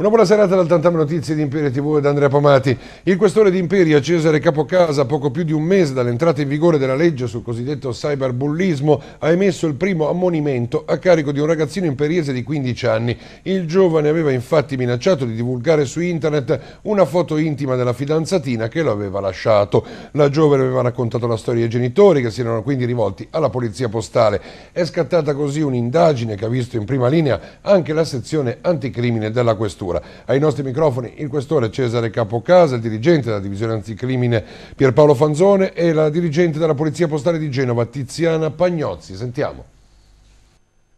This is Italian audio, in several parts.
Una buona serata dal Tantame Notizie di Imperia TV ed Andrea Pomati. Il questore di Imperia, Cesare Capocasa, poco più di un mese dall'entrata in vigore della legge sul cosiddetto cyberbullismo, ha emesso il primo ammonimento a carico di un ragazzino imperiese di 15 anni. Il giovane aveva infatti minacciato di divulgare su internet una foto intima della fidanzatina che lo aveva lasciato. La giovane aveva raccontato la storia ai genitori che si erano quindi rivolti alla polizia postale. È scattata così un'indagine che ha visto in prima linea anche la sezione anticrimine della questura magistratura. Ai nostri microfoni il questore Cesare Capocasa, il dirigente della divisione anticrimine Pierpaolo Fanzone e la dirigente della Polizia Postale di Genova Tiziana Pagnozzi. Sentiamo.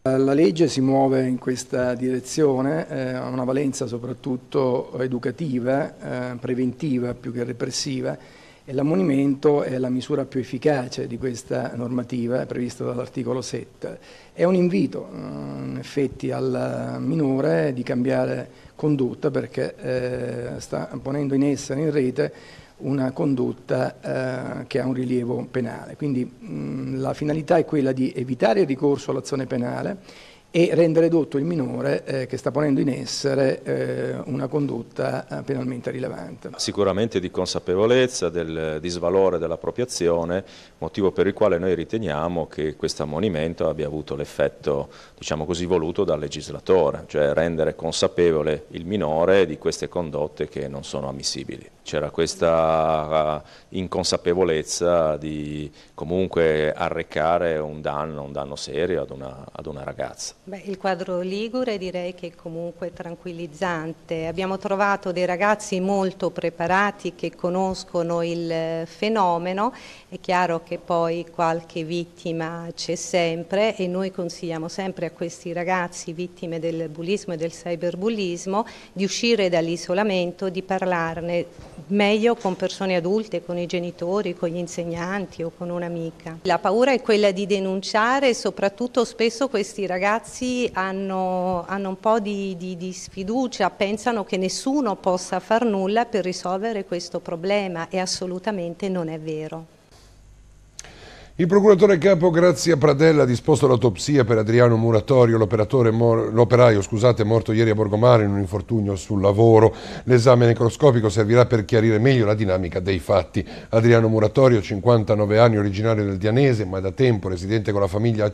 Eh, la legge si muove in questa direzione, eh, ha eh, una valenza soprattutto educativa, eh, preventiva più che repressiva e l'ammonimento è la misura più efficace di questa normativa prevista dall'articolo 7. È un invito mm, in effetti al minore di cambiare condotta perché eh, sta ponendo in essere in rete una condotta eh, che ha un rilievo penale. Quindi mm, la finalità è quella di evitare il ricorso all'azione penale e rendere dotto il minore eh, che sta ponendo in essere eh, una condotta eh, penalmente rilevante. Sicuramente di consapevolezza del disvalore dell'appropriazione, motivo per il quale noi riteniamo che questo ammonimento abbia avuto l'effetto diciamo così, voluto dal legislatore, cioè rendere consapevole il minore di queste condotte che non sono ammissibili c'era questa ah, inconsapevolezza di comunque arrecare un danno, un danno serio ad una, ad una ragazza. Beh, il quadro Ligure direi che è comunque tranquillizzante, abbiamo trovato dei ragazzi molto preparati che conoscono il eh, fenomeno, è chiaro che poi qualche vittima c'è sempre e noi consigliamo sempre a questi ragazzi vittime del bullismo e del cyberbullismo di uscire dall'isolamento, di parlarne meglio con persone adulte, con i genitori, con gli insegnanti o con un'amica. La paura è quella di denunciare e soprattutto spesso questi ragazzi hanno, hanno un po' di, di, di sfiducia, pensano che nessuno possa far nulla per risolvere questo problema e assolutamente non è vero. Il procuratore capo Grazia Pradella ha disposto l'autopsia per Adriano Muratorio, l'operaio scusate, morto ieri a Borgomare in un infortunio sul lavoro. L'esame necroscopico servirà per chiarire meglio la dinamica dei fatti. Adriano Muratorio, 59 anni, originario del Dianese, ma da tempo residente con la famiglia a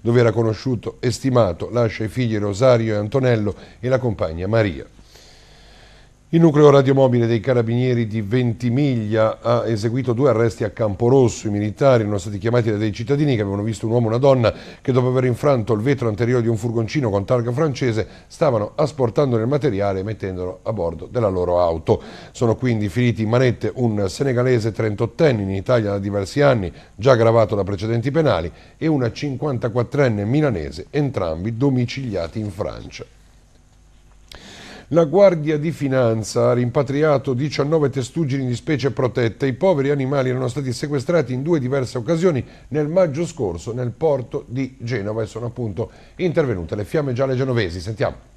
dove era conosciuto e stimato, lascia i figli Rosario e Antonello e la compagna Maria. Il nucleo radiomobile dei carabinieri di Ventimiglia ha eseguito due arresti a Camporosso. I militari erano stati chiamati da dei cittadini che avevano visto un uomo e una donna che dopo aver infranto il vetro anteriore di un furgoncino con targa francese stavano asportando nel materiale e mettendolo a bordo della loro auto. Sono quindi finiti in manette un senegalese 38enne in Italia da diversi anni, già gravato da precedenti penali, e una 54enne milanese, entrambi domiciliati in Francia. La Guardia di Finanza ha rimpatriato 19 testuggini di specie protette. I poveri animali erano stati sequestrati in due diverse occasioni nel maggio scorso nel porto di Genova e sono appunto intervenute le fiamme gialle genovesi. Sentiamo.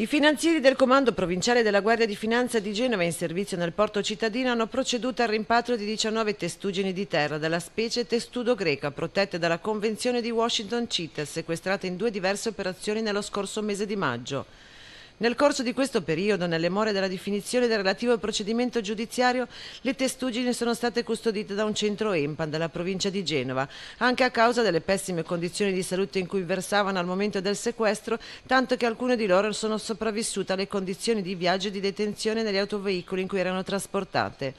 I finanzieri del Comando Provinciale della Guardia di Finanza di Genova in servizio nel porto cittadino hanno proceduto al rimpatrio di 19 testugini di terra della specie testudo greca protette dalla Convenzione di Washington CITES sequestrate in due diverse operazioni nello scorso mese di maggio. Nel corso di questo periodo, nelle more della definizione del relativo procedimento giudiziario, le testuggini sono state custodite da un centro EMPAN della provincia di Genova, anche a causa delle pessime condizioni di salute in cui versavano al momento del sequestro, tanto che alcune di loro sono sopravvissute alle condizioni di viaggio e di detenzione negli autoveicoli in cui erano trasportate.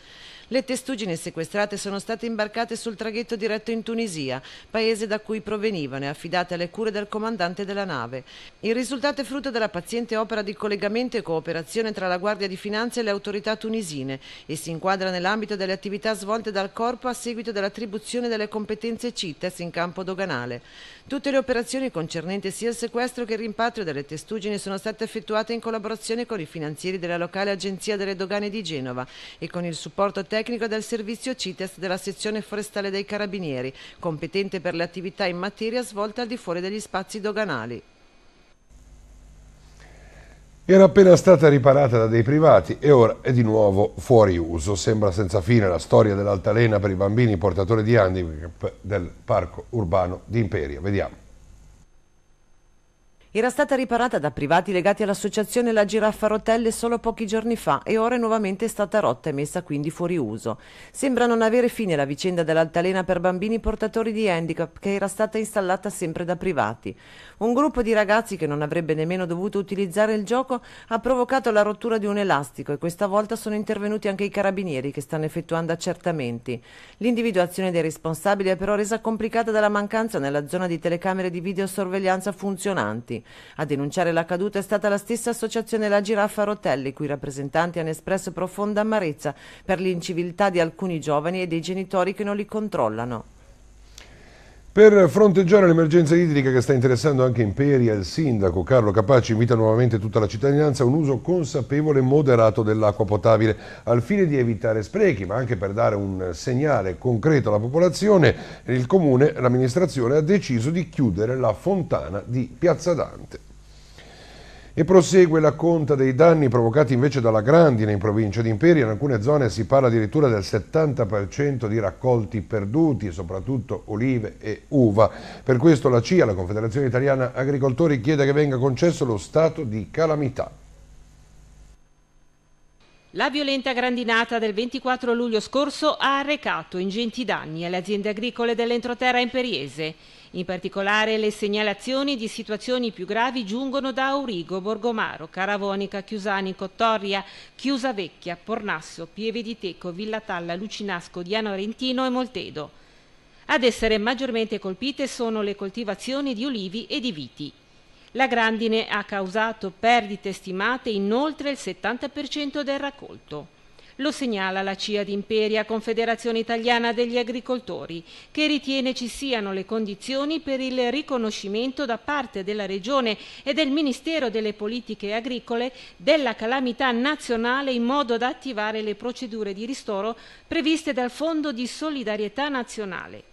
Le testuggini sequestrate sono state imbarcate sul traghetto diretto in Tunisia, paese da cui provenivano e affidate alle cure del comandante della nave. Il risultato è frutto della paziente opera di collegamento e cooperazione tra la Guardia di Finanza e le autorità tunisine e si inquadra nell'ambito delle attività svolte dal Corpo a seguito dell'attribuzione delle competenze CITES in campo doganale. Tutte le operazioni concernenti sia il sequestro che il rimpatrio delle testuggini sono state effettuate in collaborazione con i finanzieri della locale Agenzia delle Dogane di Genova e con il supporto tecnico tecnico del servizio CITES della sezione forestale dei Carabinieri, competente per le attività in materia svolte al di fuori degli spazi doganali. Era appena stata riparata da dei privati e ora è di nuovo fuori uso. Sembra senza fine la storia dell'altalena per i bambini portatori di handicap del parco urbano di Imperia. Vediamo era stata riparata da privati legati all'associazione La Giraffa Rotelle solo pochi giorni fa e ora è nuovamente stata rotta e messa quindi fuori uso. Sembra non avere fine la vicenda dell'altalena per bambini portatori di handicap che era stata installata sempre da privati. Un gruppo di ragazzi che non avrebbe nemmeno dovuto utilizzare il gioco ha provocato la rottura di un elastico e questa volta sono intervenuti anche i carabinieri che stanno effettuando accertamenti. L'individuazione dei responsabili è però resa complicata dalla mancanza nella zona di telecamere di videosorveglianza funzionanti. A denunciare la caduta è stata la stessa associazione La Giraffa Rotelli, cui i rappresentanti hanno espresso profonda amarezza per l'inciviltà di alcuni giovani e dei genitori che non li controllano. Per fronteggiare l'emergenza idrica che sta interessando anche Imperia, il sindaco Carlo Capaci invita nuovamente tutta la cittadinanza a un uso consapevole e moderato dell'acqua potabile, al fine di evitare sprechi, ma anche per dare un segnale concreto alla popolazione, il comune, l'amministrazione ha deciso di chiudere la fontana di Piazza Dante. E prosegue la conta dei danni provocati invece dalla grandine in provincia di Imperia. In alcune zone si parla addirittura del 70% di raccolti perduti, soprattutto olive e uva. Per questo la CIA, la Confederazione Italiana Agricoltori, chiede che venga concesso lo stato di calamità. La violenta grandinata del 24 luglio scorso ha arrecato ingenti danni alle aziende agricole dell'entroterra imperiese. In particolare le segnalazioni di situazioni più gravi giungono da Aurigo, Borgomaro, Caravonica, Chiusani, Cottoria, Chiusavecchia, Pornasso, Pieve di Teco, Villatalla, Lucinasco, Diano Arentino e Moltedo. Ad essere maggiormente colpite sono le coltivazioni di ulivi e di viti. La grandine ha causato perdite stimate in oltre il 70% del raccolto. Lo segnala la CIA di Imperia, Confederazione Italiana degli Agricoltori, che ritiene ci siano le condizioni per il riconoscimento da parte della Regione e del Ministero delle Politiche Agricole della calamità nazionale in modo da attivare le procedure di ristoro previste dal Fondo di Solidarietà Nazionale.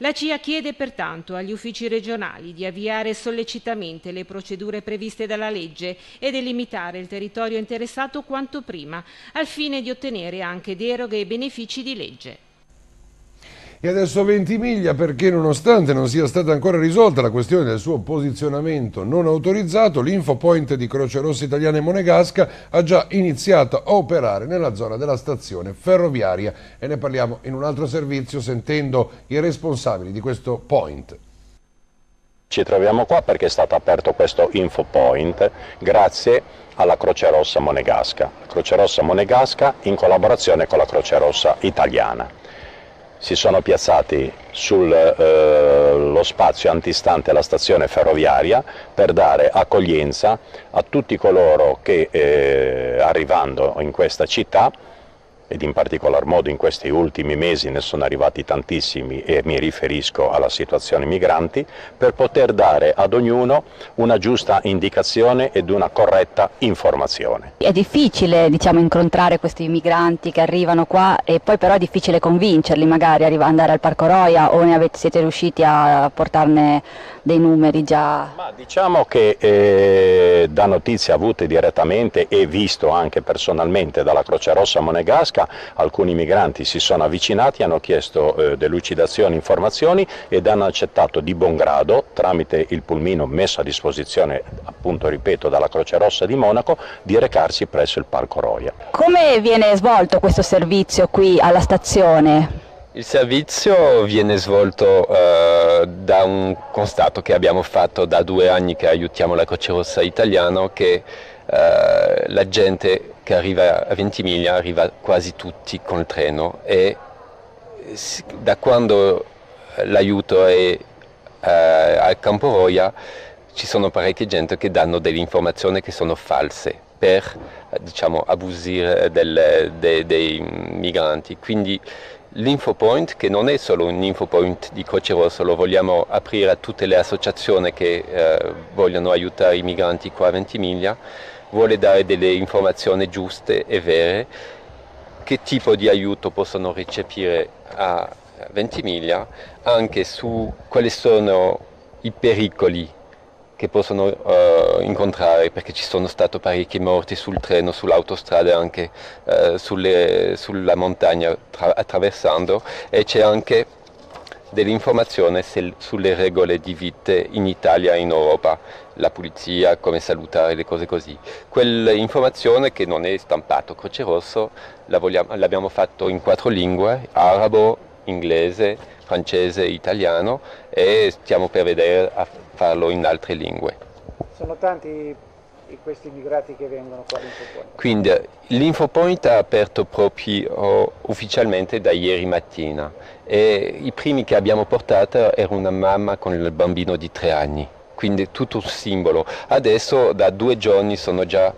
La CIA chiede pertanto agli uffici regionali di avviare sollecitamente le procedure previste dalla legge e delimitare il territorio interessato quanto prima, al fine di ottenere anche deroghe e benefici di legge. E adesso Ventimiglia perché nonostante non sia stata ancora risolta la questione del suo posizionamento non autorizzato, l'infopoint di Croce Rossa Italiana e Monegasca ha già iniziato a operare nella zona della stazione ferroviaria e ne parliamo in un altro servizio sentendo i responsabili di questo point. Ci troviamo qua perché è stato aperto questo InfoPoint grazie alla Croce Rossa Monegasca. Croce Rossa Monegasca in collaborazione con la Croce Rossa Italiana si sono piazzati sullo eh, spazio antistante alla stazione ferroviaria per dare accoglienza a tutti coloro che eh, arrivando in questa città ed in particolar modo in questi ultimi mesi ne sono arrivati tantissimi e mi riferisco alla situazione migranti, per poter dare ad ognuno una giusta indicazione ed una corretta informazione. È difficile diciamo, incontrare questi migranti che arrivano qua e poi però è difficile convincerli magari ad andare al Parco Roia o ne avete, siete riusciti a portarne dei numeri già? Ma diciamo che eh, da notizie avute direttamente e visto anche personalmente dalla Croce Rossa Monegasca tasca. Alcuni migranti si sono avvicinati, hanno chiesto eh, delucidazioni, informazioni ed hanno accettato di buon grado, tramite il pulmino messo a disposizione, appunto ripeto, dalla Croce Rossa di Monaco, di recarsi presso il Parco Roia. Come viene svolto questo servizio qui alla stazione? Il servizio viene svolto eh, da un constato che abbiamo fatto da due anni che aiutiamo la Croce Rossa italiana che eh, la gente che arriva a Ventimiglia, arriva quasi tutti col treno e da quando l'aiuto è eh, al Campo Roia ci sono parecchie gente che danno delle informazioni che sono false per diciamo, abusare del, de, dei migranti. Quindi l'InfoPoint, che non è solo un InfoPoint di Croce Rossa, lo vogliamo aprire a tutte le associazioni che eh, vogliono aiutare i migranti qua a Ventimiglia, vuole dare delle informazioni giuste e vere, che tipo di aiuto possono ricepire a Ventimiglia, anche su quali sono i pericoli che possono uh, incontrare perché ci sono stati parecchi morti sul treno, sull'autostrada, e anche uh, sulle, sulla montagna tra- attraversando e c'è anche dell'informazione sulle regole di vite in Italia e in Europa, la pulizia, come salutare, le cose così. Quell'informazione che non è stampato croce rosso l'abbiamo fatto in quattro lingue, arabo, inglese, francese, italiano e stiamo per vedere a farlo in altre lingue. Sono tanti questi immigrati che vengono qua all'InfoPoint. Quindi l'InfoPoint ha aperto proprio oh, ufficialmente da ieri mattina e i primi che abbiamo portato erano una mamma con il bambino di tre anni, quindi tutto un simbolo. Adesso da due giorni sono già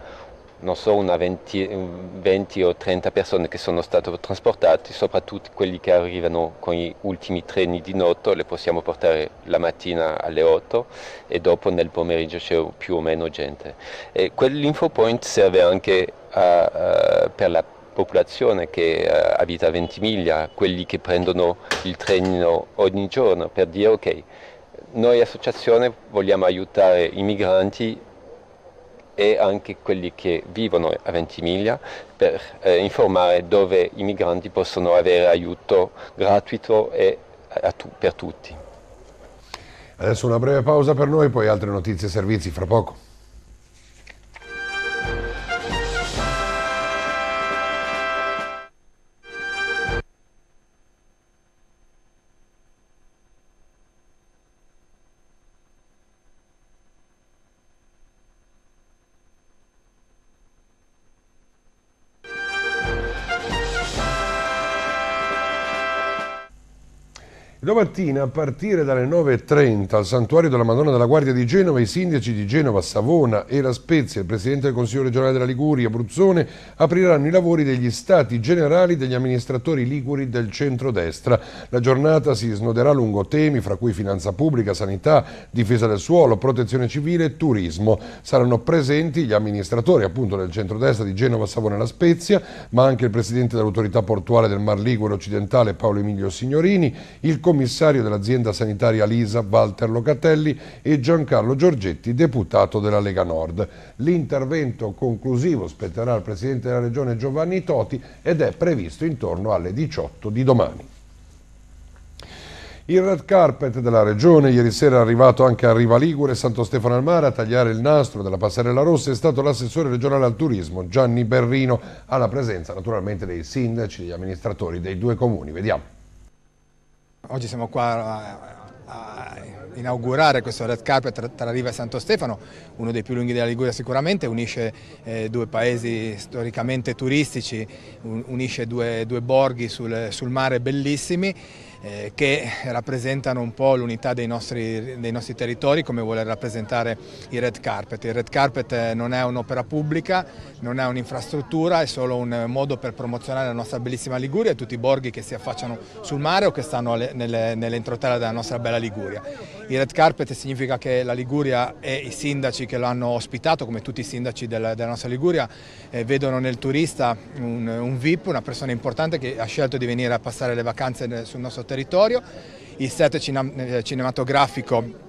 non so, una 20, 20, o 30 persone che sono state trasportate, soprattutto quelli che arrivano con gli ultimi treni di notte, le possiamo portare la mattina alle 8 e dopo nel pomeriggio c'è più o meno gente. E quell'info point serve anche a, a, per la popolazione che uh, abita a Ventimiglia, quelli che prendono il treno ogni giorno per dire ok, noi associazione vogliamo aiutare i migranti e anche quelli che vivono a Ventimiglia per eh, informare dove i migranti possono avere aiuto gratuito e tu per tutti. Adesso una breve pausa per noi, poi altre notizie e servizi fra poco. Domattina, a partire dalle 9.30, al Santuario della Madonna della Guardia di Genova, i sindaci di Genova, Savona e La Spezia, e il Presidente del Consiglio regionale della Liguria, Bruzzone, apriranno i lavori degli stati generali degli amministratori liguri del centrodestra. La giornata si snoderà lungo temi, fra cui finanza pubblica, sanità, difesa del suolo, protezione civile e turismo. Saranno presenti gli amministratori appunto del centrodestra di Genova, Savona e La Spezia, ma anche il Presidente dell'autorità portuale del Mar Ligure Occidentale, Paolo Emilio Signorini, il commissario dell'azienda sanitaria Lisa, Walter Locatelli e Giancarlo Giorgetti, deputato della Lega Nord. L'intervento conclusivo spetterà al Presidente della Regione Giovanni Toti ed è previsto intorno alle 18 di domani. Il red carpet della regione ieri sera è arrivato anche a Riva Ligure e Santo Stefano al Mare a tagliare il nastro della passerella rossa è stato l'assessore regionale al turismo Gianni Berrino alla presenza naturalmente dei sindaci, degli amministratori dei due comuni. Vediamo. Oggi siamo qua a inaugurare questo red carpet tra, tra Riva e Santo Stefano, uno dei più lunghi della Liguria sicuramente, unisce eh, due paesi storicamente turistici, un, unisce due, due borghi sul, sul mare bellissimi eh, che rappresentano un po' l'unità dei nostri, dei nostri territori come vuole rappresentare il red carpet. Il red carpet eh, non è un'opera pubblica, non è un'infrastruttura, è solo un modo per promozionare la nostra bellissima Liguria e tutti i borghi che si affacciano sul mare o che stanno nell'entroterra della nostra bella Liguria. Il red carpet significa che la Liguria e i sindaci che l'hanno ospitato, come tutti i sindaci della, della nostra Liguria, eh, vedono nel turista un, un VIP, una persona importante che ha scelto di venire a passare le vacanze sul nostro territorio. Il set eh, cinematografico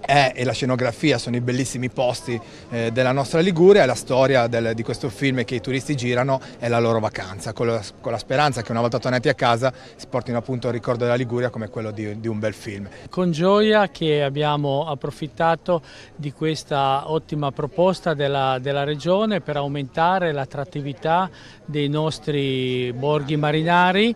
è, e la scenografia sono i bellissimi posti eh, della nostra Liguria e la storia del, di questo film che i turisti girano è la loro vacanza, con la, con la, speranza che una volta tornati a casa si portino appunto il ricordo della Liguria come quello di, di un bel film. Con gioia che abbiamo approfittato di questa ottima proposta della, della Regione per aumentare l'attrattività dei nostri borghi marinari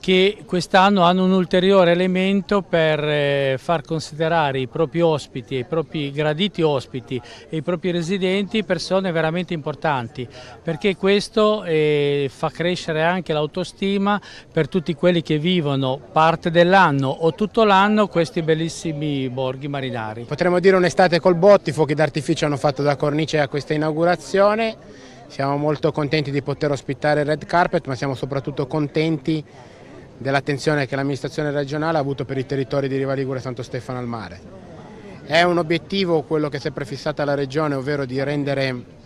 che quest'anno hanno un ulteriore elemento per eh, far considerare i propri ospiti, i propri graditi ospiti e i propri residenti persone veramente importanti, perché questo eh, fa crescere anche l'autostima per tutti quelli che vivono parte dell'anno o tutto l'anno questi bellissimi borghi marinari. Potremmo dire un'estate col botti, fuochi d'artificio hanno fatto da cornice a questa inaugurazione, siamo molto contenti di poter ospitare il Red Carpet, ma siamo soprattutto contenti dell'attenzione che l'amministrazione regionale ha avuto per i territori di Riva Ligure e Santo Stefano al Mare. È un obiettivo quello che si è prefissata la Regione, ovvero di rendere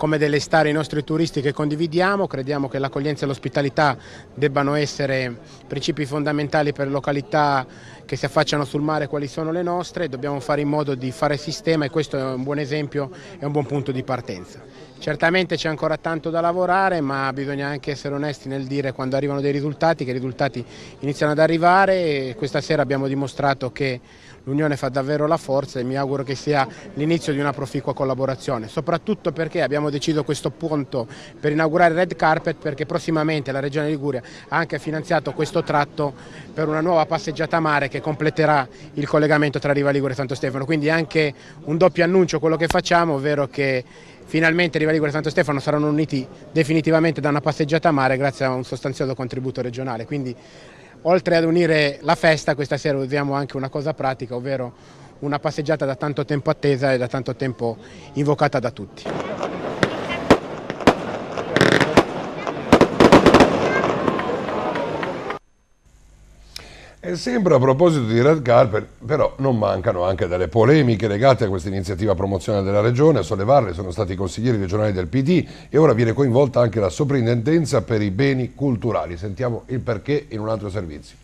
come delle stare i nostri turisti che condividiamo, crediamo che l'accoglienza e l'ospitalità debbano essere principi fondamentali per località che si affacciano sul mare quali sono le nostre, dobbiamo fare in modo di fare sistema e questo è un buon esempio e un buon punto di partenza. Certamente c'è ancora tanto da lavorare ma bisogna anche essere onesti nel dire quando arrivano dei risultati che i risultati iniziano ad arrivare e questa sera abbiamo dimostrato che l'unione fa davvero la forza e mi auguro che sia l'inizio di una proficua collaborazione, soprattutto perché abbiamo deciso questo punto per inaugurare Red Carpet perché prossimamente la Regione Liguria ha anche finanziato questo tratto per una nuova passeggiata a mare che completerà il collegamento tra Riva Ligure e Santo Stefano, quindi anche un doppio annuncio quello che facciamo, ovvero che finalmente Riva Ligure e Santo Stefano saranno uniti definitivamente da una passeggiata a mare grazie a un sostanzioso contributo regionale. Quindi oltre ad unire la festa, questa sera usiamo anche una cosa pratica, ovvero una passeggiata da tanto tempo attesa e da tanto tempo invocata da tutti. E sempre a proposito di Red Carpet, però non mancano anche delle polemiche legate a questa iniziativa promozionale della Regione, a sollevarle sono stati i consiglieri regionali del PD e ora viene coinvolta anche la Soprintendenza per i beni culturali. Sentiamo il perché in un altro servizio.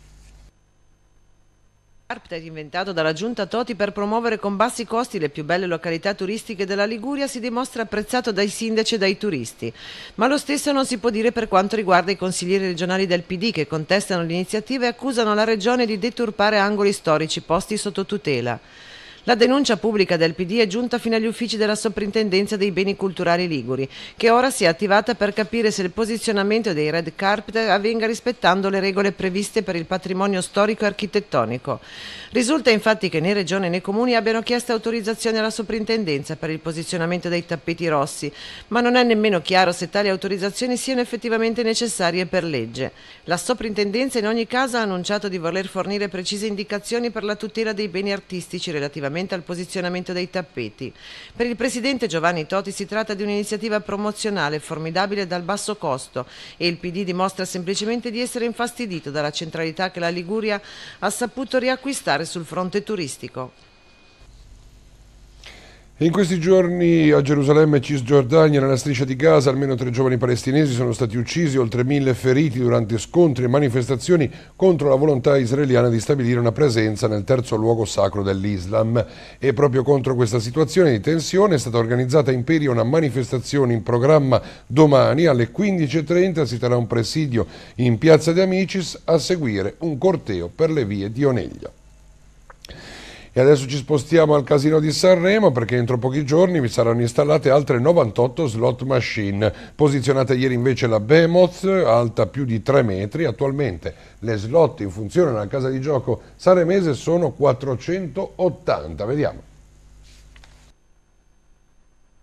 Arptet inventato dalla Giunta Toti per promuovere con bassi costi le più belle località turistiche della Liguria si dimostra apprezzato dai sindaci e dai turisti. Ma lo stesso non si può dire per quanto riguarda i consiglieri regionali del PD che contestano l'iniziativa e accusano la Regione di deturpare angoli storici posti sotto tutela. La denuncia pubblica del PD è giunta fino agli uffici della Soprintendenza dei Beni Culturali Liguri, che ora si è attivata per capire se il posizionamento dei red carpet avvenga rispettando le regole previste per il patrimonio storico e architettonico. Risulta infatti che né Regione né Comuni abbiano chiesto autorizzazione alla Soprintendenza per il posizionamento dei tappeti rossi, ma non è nemmeno chiaro se tali autorizzazioni siano effettivamente necessarie per legge. La Soprintendenza in ogni caso ha annunciato di voler fornire precise indicazioni per la tutela dei beni artistici relativamente relativamente al posizionamento dei tappeti. Per il presidente Giovanni Toti si tratta di un'iniziativa promozionale formidabile e dal basso costo e il PD dimostra semplicemente di essere infastidito dalla centralità che la Liguria ha saputo riacquistare sul fronte turistico. In questi giorni a Gerusalemme e Cisgiordania, nella striscia di Gaza, almeno tre giovani palestinesi sono stati uccisi, oltre mille feriti durante scontri e manifestazioni contro la volontà israeliana di stabilire una presenza nel terzo luogo sacro dell'Islam. E proprio contro questa situazione di tensione è stata organizzata in Peria una manifestazione in programma domani alle 15.30 si terrà un presidio in Piazza di Amicis a seguire un corteo per le vie di Oneglia. E adesso ci spostiamo al Casino di Sanremo perché entro pochi giorni vi saranno installate altre 98 slot machine. Posizionata ieri invece la Behemoth, alta più di 3 metri. Attualmente le slot in funzione nella casa di gioco sanremese sono 480. Vediamo.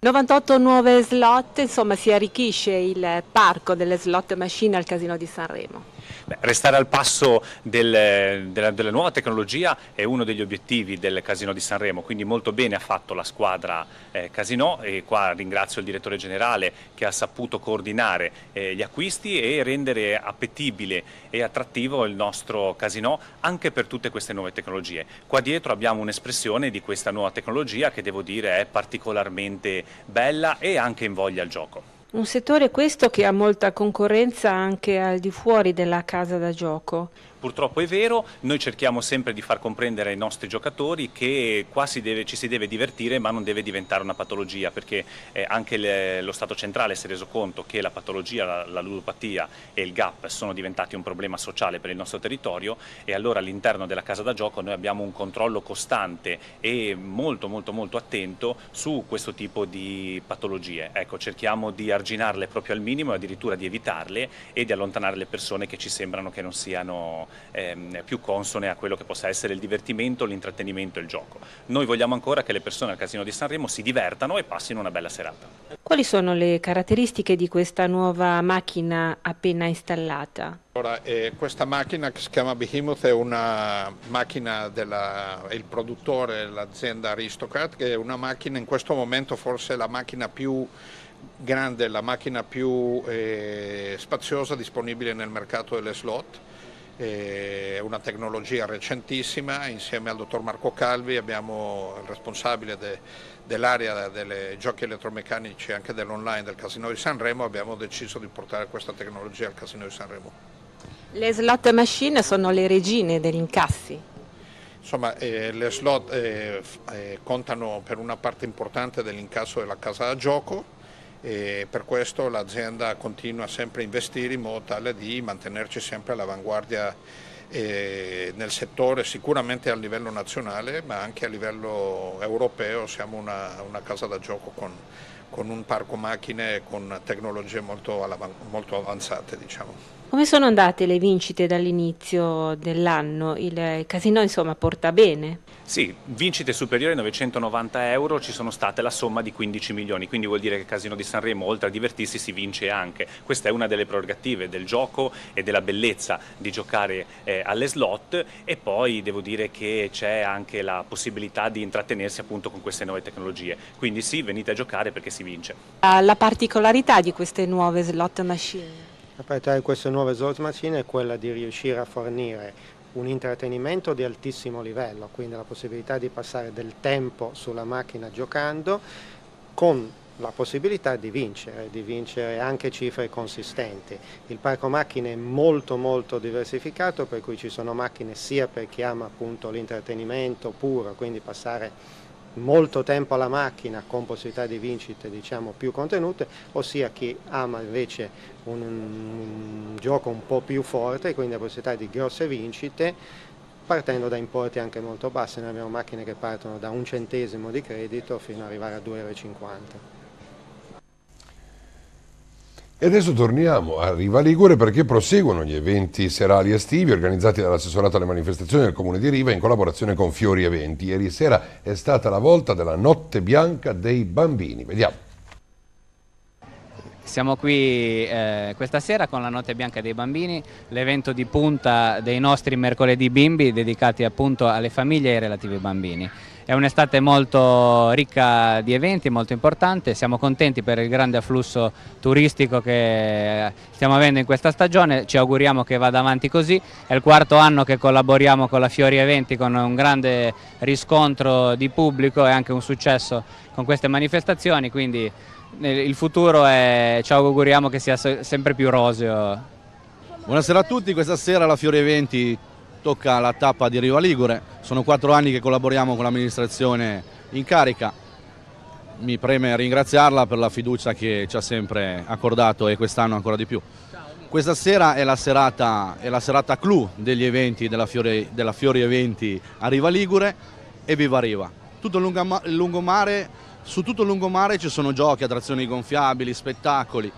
98 nuove slot, insomma si arricchisce il parco delle slot machine al Casino di Sanremo. Beh, restare al passo del, della, della, nuova tecnologia è uno degli obiettivi del Casino di Sanremo, quindi molto bene ha fatto la squadra eh, Casino e qua ringrazio il direttore generale che ha saputo coordinare eh, gli acquisti e rendere appetibile e attrattivo il nostro Casino anche per tutte queste nuove tecnologie. Qua dietro abbiamo un'espressione di questa nuova tecnologia che devo dire è particolarmente bella e anche in voglia al gioco. Un settore questo che ha molta concorrenza anche al di fuori della casa da gioco. Purtroppo è vero, noi cerchiamo sempre di far comprendere ai nostri giocatori che qua si deve, ci si deve divertire ma non deve diventare una patologia perché eh, anche le, lo Stato centrale si è reso conto che la patologia, la, la ludopatia e il GAP sono diventati un problema sociale per il nostro territorio e allora all'interno della casa da gioco noi abbiamo un controllo costante e molto molto molto attento su questo tipo di patologie. Ecco, cerchiamo di arginarle proprio al minimo e addirittura di evitarle e di allontanare le persone che ci sembrano che non siano ehm, più consone a quello che possa essere il divertimento, l'intrattenimento e il gioco. Noi vogliamo ancora che le persone al Casino di Sanremo si divertano e passino una bella serata. Quali sono le caratteristiche di questa nuova macchina appena installata? Allora, eh, questa macchina che si chiama Behemoth è una macchina del produttore, l'azienda Aristocrat, che è una macchina in questo momento forse la macchina più grande, la macchina più eh, spaziosa disponibile nel mercato delle slot eh, è una tecnologia recentissima, insieme al dottor Marco Calvi abbiamo il responsabile de, dell'area dei giochi elettromeccanici e anche dell'online del Casino di Sanremo, abbiamo deciso di portare questa tecnologia al Casino di Sanremo. Le slot machine sono le regine degli incassi? Insomma, eh, le slot eh, eh, contano per una parte importante dell'incasso della casa da gioco, e per questo l'azienda continua sempre a investire in modo tale di mantenerci sempre all'avanguardia nel settore sicuramente a livello nazionale ma anche a livello europeo siamo una, una casa da gioco con, con, un parco macchine con tecnologie molto, molto avanzate. Diciamo. Come sono andate le vincite dall'inizio dell'anno? Il casino insomma porta bene? Sì, vincite superiori a 990 euro ci sono state la somma di 15 milioni, quindi vuol dire che il Casino di Sanremo oltre a divertirsi si vince anche. Questa è una delle prerogative del gioco e della bellezza di giocare eh, alle slot e poi devo dire che c'è anche la possibilità di intrattenersi appunto con queste nuove tecnologie. Quindi sì, venite a giocare perché si vince. Ah, la particolarità di queste nuove slot machine? La priorità di queste nuove slot machine è quella di riuscire a fornire un intrattenimento di altissimo livello, quindi la possibilità di passare del tempo sulla macchina giocando con la possibilità di vincere, di vincere anche cifre consistenti. Il parco macchine è molto molto diversificato per cui ci sono macchine sia per chi ama appunto l'intrattenimento puro, quindi passare molto tempo alla macchina con possibilità di vincite diciamo, più contenute, ossia chi ama invece un, un gioco un po' più forte, quindi la possibilità di grosse vincite partendo da importi anche molto bassi, noi abbiamo macchine che partono da un centesimo di credito fino ad arrivare a 2,50 euro. E adesso torniamo a Riva Ligure perché proseguono gli eventi serali estivi organizzati dall'assessorato alle manifestazioni del Comune di Riva in collaborazione con Fiori Eventi. Ieri sera è stata la volta della notte bianca dei bambini. Vediamo. Siamo qui eh, questa sera con la Notte Bianca dei Bambini, l'evento di punta dei nostri mercoledì bimbi dedicati appunto alle famiglie e ai relativi bambini. È un'estate molto ricca di eventi, molto importante, siamo contenti per il grande afflusso turistico che stiamo avendo in questa stagione, ci auguriamo che vada avanti così, è il quarto anno che collaboriamo con la Fiori Eventi con un grande riscontro di pubblico e anche un successo con queste manifestazioni, quindi il futuro è, ci auguriamo che sia sempre più roseo. Buonasera a tutti, questa sera la Fiore Eventi tocca la tappa di Riva Ligure, sono quattro anni che collaboriamo con l'amministrazione in carica, mi preme ringraziarla per la fiducia che ci ha sempre accordato e quest'anno ancora di più. Questa sera è la serata, è la serata clou degli eventi della Fiori, della Fiori Eventi a Riva Ligure e viva Riva! Tutto il lungomare su tutto il lungomare ci sono giochi, attrazioni gonfiabili, spettacoli.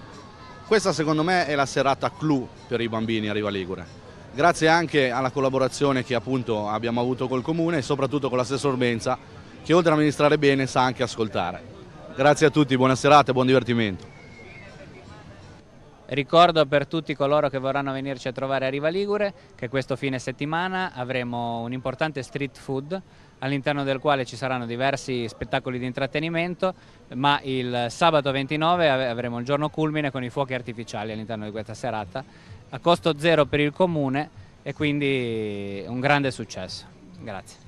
Questa secondo me è la serata clou per i bambini a Riva Ligure. Grazie anche alla collaborazione che appunto abbiamo avuto col comune e soprattutto con l'assessor Benza che oltre a amministrare bene sa anche ascoltare. Grazie a tutti, buona serata e buon divertimento. Ricordo per tutti coloro che vorranno venirci a trovare a Riva Ligure che questo fine settimana avremo un importante street food all'interno del quale ci saranno diversi spettacoli di intrattenimento, ma il sabato 29 avremo il giorno culmine con i fuochi artificiali all'interno di questa serata, a costo zero per il comune e quindi un grande successo. Grazie.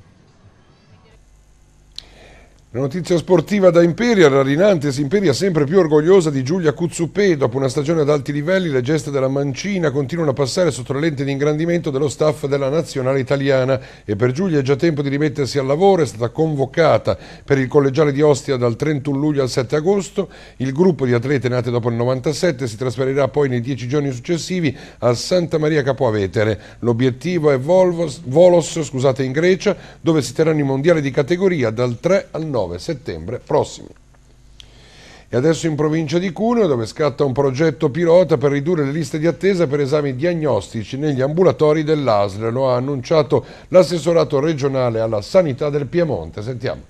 La notizia sportiva da Imperia, Rarinantes Imperia sempre più orgogliosa di Giulia Cuzzupè. Dopo una stagione ad alti livelli, le geste della mancina continuano a passare sotto la lente di ingrandimento dello staff della nazionale italiana e per Giulia è già tempo di rimettersi al lavoro, è stata convocata per il collegiale di Ostia dal 31 luglio al 7 agosto. Il gruppo di atlete nate dopo il 97 si trasferirà poi nei dieci giorni successivi a Santa Maria Capoavetere. L'obiettivo è Volvos, Volos, scusate, in Grecia, dove si terranno i mondiali di categoria dal 3 al 9 9 settembre prossimi. E adesso in provincia di Cuneo, dove scatta un progetto pilota per ridurre le liste di attesa per esami diagnostici negli ambulatori dell'ASL, lo ha annunciato l'assessorato regionale alla sanità del Piemonte. Sentiamo.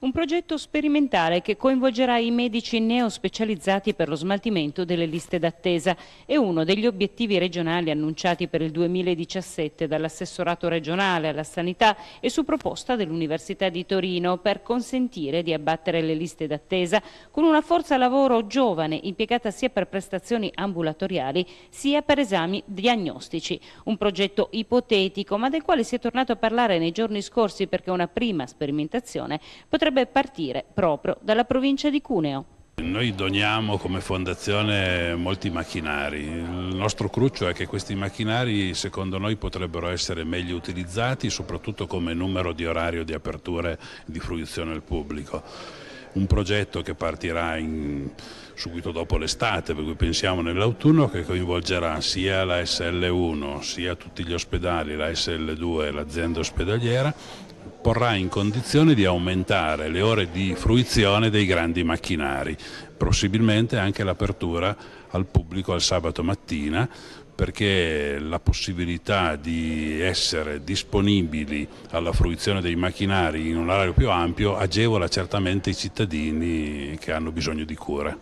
Un progetto sperimentale che coinvolgerà i medici neospecializzati per lo smaltimento delle liste d'attesa è uno degli obiettivi regionali annunciati per il 2017 dall'assessorato regionale alla sanità e su proposta dell'Università di Torino per consentire di abbattere le liste d'attesa con una forza lavoro giovane impiegata sia per prestazioni ambulatoriali sia per esami diagnostici. Un progetto ipotetico ma del quale si è tornato a parlare nei giorni scorsi perché una prima sperimentazione potrebbe potrebbe partire proprio dalla provincia di Cuneo. Noi doniamo come fondazione molti macchinari, il nostro cruccio è che questi macchinari secondo noi potrebbero essere meglio utilizzati soprattutto come numero di orario di aperture di fruizione al pubblico. Un progetto che partirà in, subito dopo l'estate, per cui pensiamo nell'autunno, che coinvolgerà sia la SL1, sia tutti gli ospedali, la SL2 e l'azienda ospedaliera porrà in condizione di aumentare le ore di fruizione dei grandi macchinari, possibilmente anche l'apertura al pubblico al sabato mattina perché la possibilità di essere disponibili alla fruizione dei macchinari in un orario più ampio agevola certamente i cittadini che hanno bisogno di cura.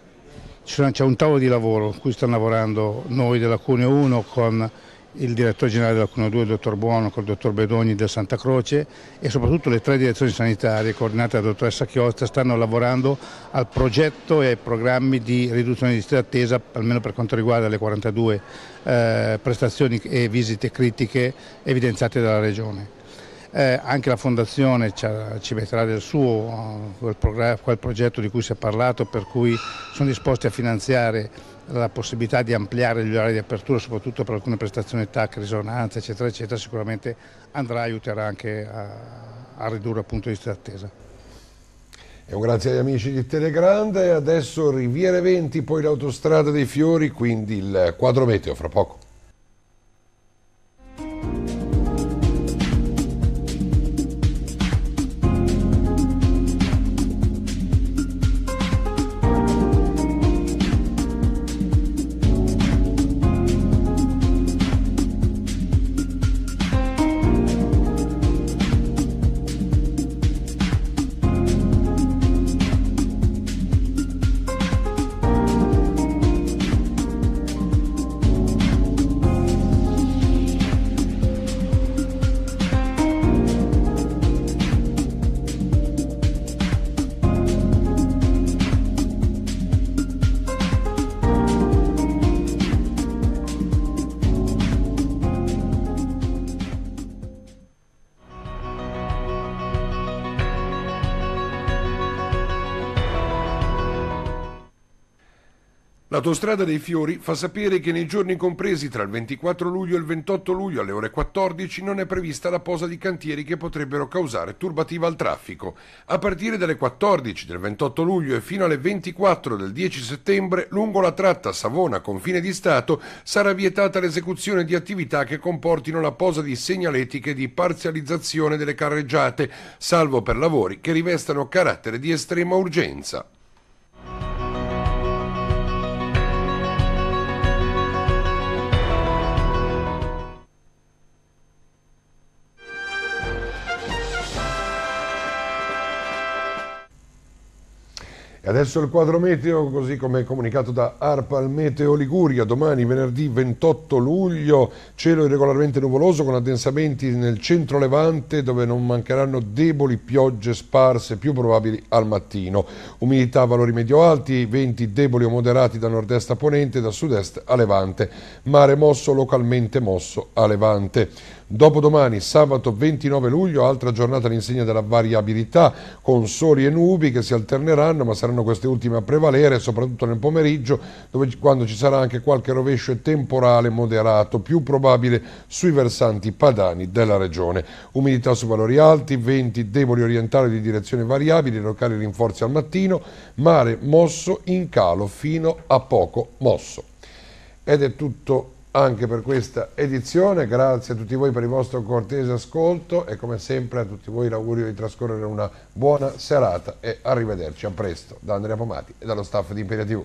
C'è un tavolo di lavoro a cui stanno lavorando noi della Cuneo 1 con il direttore generale della Cuna 2, il dottor Buono, con il dottor Bedogni del Santa Croce e soprattutto le tre direzioni sanitarie coordinate dalla dottoressa Chiosta stanno lavorando al progetto e ai programmi di riduzione di liste d'attesa, almeno per quanto riguarda le 42 eh, prestazioni e visite critiche evidenziate dalla Regione. Eh, anche la Fondazione ci, metterà del suo eh, quel, quel progetto di cui si è parlato, per cui sono disposti a finanziare la possibilità di ampliare gli orari di apertura, soprattutto per alcune prestazioni TAC, risonanza, eccetera, eccetera, sicuramente andrà aiuterà anche a, a ridurre il punto di vista d'attesa. E un grazie agli amici di Telegrande, adesso Riviere 20, poi l'autostrada dei fiori, quindi il quadro meteo fra poco. Autostrada dei Fiori fa sapere che nei giorni compresi tra il 24 luglio e il 28 luglio alle ore 14 non è prevista la posa di cantieri che potrebbero causare turbativa al traffico. A partire dalle 14 del 28 luglio e fino alle 24 del 10 settembre, lungo la tratta Savona-Confine di Stato, sarà vietata l'esecuzione di attività che comportino la posa di segnaletiche di parzializzazione delle carreggiate, salvo per lavori che rivestano carattere di estrema urgenza. E adesso il quadro meteo, così come comunicato da Arpal Meteo Liguria, domani venerdì 28 luglio, cielo irregolarmente nuvoloso con addensamenti nel centro levante dove non mancheranno deboli piogge sparse più probabili al mattino. Umidità a valori medio alti, venti deboli o moderati da nord-est a ponente da sud-est a levante. Mare mosso localmente mosso a levante. Dopodomani, sabato 29 luglio, altra giornata all'insegna della variabilità con soli e nubi che si alterneranno ma saranno saranno queste ultime a prevalere, soprattutto nel pomeriggio, dove, quando ci sarà anche qualche rovescio temporale moderato, più probabile sui versanti padani della regione. Umidità su valori alti, venti deboli orientali di direzione variabile, locali rinforzi al mattino, mare mosso in calo fino a poco mosso. Ed è tutto anche per questa edizione, grazie a tutti voi per il vostro cortese ascolto e come sempre a tutti voi l'augurio di trascorrere una buona serata e arrivederci a presto da Andrea Pomati e dallo staff di Imperia TV.